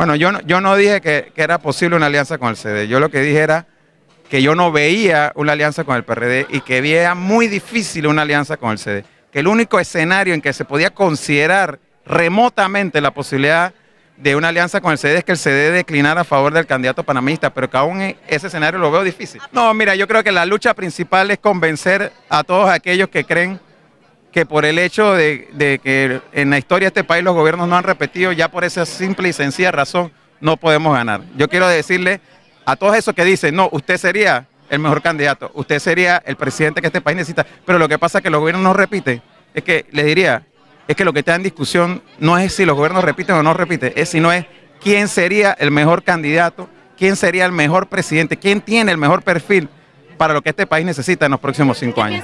Bueno, yo no, yo no dije que, que, era posible una alianza con el CD. Yo lo que dije era que yo no veía una alianza con el PRD y que veía muy difícil una alianza con el CD. Que el único escenario en que se podía considerar remotamente la posibilidad de una alianza con el CD es que el CD declinara a favor del candidato panamista, pero que aún ese escenario lo veo difícil. No, mira, yo creo que la lucha principal es convencer a todos aquellos que creen que por el hecho de, que en la historia de este país los gobiernos no han repetido, ya por esa simple y sencilla razón no podemos ganar. Yo quiero decirle a todos esos que dicen, no, usted sería el mejor candidato, usted sería el presidente que este país necesita, pero lo que pasa es que los gobiernos no repiten, es que les diría, es que lo que está en discusión no es si los gobiernos repiten o no repiten, es sino es quién sería el mejor candidato, quién sería el mejor presidente, quién tiene el mejor perfil para lo que este país necesita en los próximos cinco años.